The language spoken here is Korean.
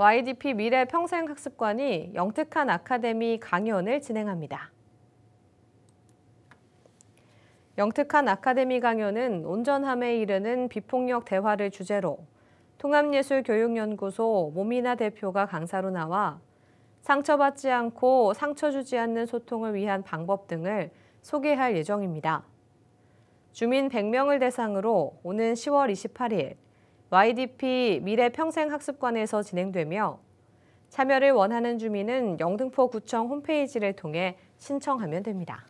YDP 미래 평생학습관이 영특한 아카데미 강연을 진행합니다. 영특한 아카데미 강연은 온전함에 이르는 비폭력 대화를 주제로 통합예술교육연구소 모미나 대표가 강사로 나와 상처받지 않고 상처 주지 않는 소통을 위한 방법 등을 소개할 예정입니다. 주민 100명을 대상으로 오는 10월 28일 YDP 미래평생학습관에서 진행되며 참여를 원하는 주민은 영등포구청 홈페이지를 통해 신청하면 됩니다.